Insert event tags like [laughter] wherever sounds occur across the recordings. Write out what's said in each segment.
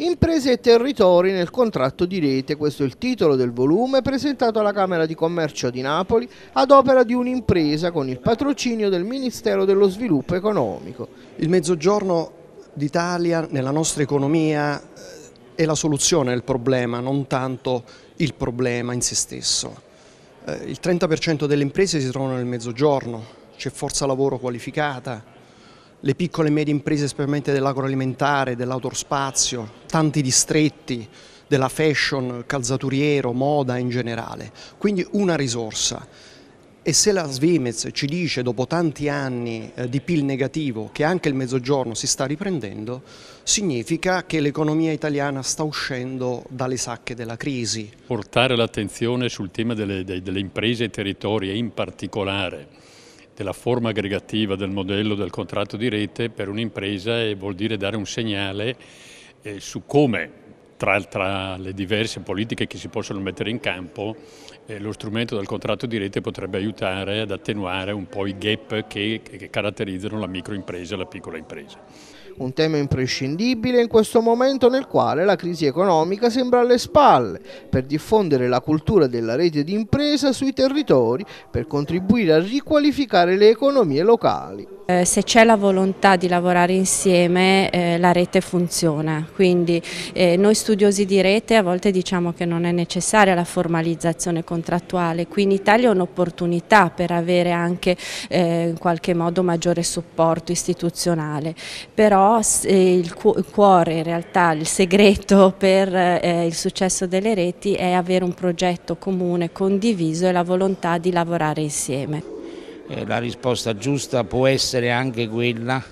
Imprese e territori nel contratto di rete, questo è il titolo del volume presentato alla Camera di Commercio di Napoli ad opera di un'impresa con il patrocinio del Ministero dello Sviluppo Economico. Il mezzogiorno d'Italia nella nostra economia eh, è la soluzione del problema, non tanto il problema in se stesso. Eh, il 30% delle imprese si trovano nel mezzogiorno, c'è forza lavoro qualificata, le piccole e medie imprese specialmente dell'agroalimentare, dell'autospazio, tanti distretti, della fashion, calzaturiero, moda in generale. Quindi una risorsa. E se la Svimez ci dice dopo tanti anni eh, di PIL negativo che anche il mezzogiorno si sta riprendendo, significa che l'economia italiana sta uscendo dalle sacche della crisi. Portare l'attenzione sul tema delle, delle imprese e territori, in particolare della forma aggregativa del modello del contratto di rete per un'impresa e vuol dire dare un segnale eh, su come tra, tra, le diverse politiche che si possono mettere in campo, eh, lo strumento del contratto di rete potrebbe aiutare ad attenuare un po' i gap che, che caratterizzano la microimpresa e la piccola impresa. Un tema imprescindibile in questo momento nel quale la crisi economica sembra alle spalle, per diffondere la cultura della rete d'impresa sui territori, per contribuire a riqualificare le economie locali. Eh, se c'è la volontà di lavorare insieme eh, la rete funziona, quindi eh, noi studiosi di rete a volte diciamo che non è necessaria la formalizzazione contrattuale, qui in Italia è un'opportunità per avere anche eh, in qualche modo maggiore supporto istituzionale, però eh, il, il cuore in realtà, il segreto [laughs] per il successo delle reti è avere un progetto comune, condiviso e la volontà di lavorare insieme la risposta giusta può essere anche quella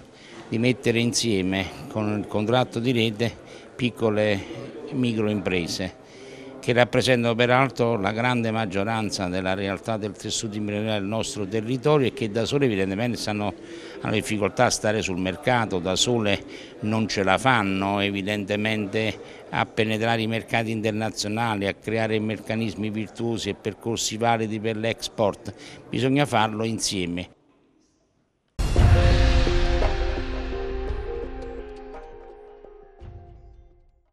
di mettere insieme con il contratto di rete piccole microimprese che rappresentano peraltro la grande maggioranza della realtà del tessuto imprenditoriale del nostro territorio e che da sole evidentemente stanno, hanno difficoltà a stare sul mercato, da sole non ce la fanno evidentemente a penetrare i mercati internazionali, a creare meccanismi virtuosi e percorsi validi per l'export, bisogna farlo insieme.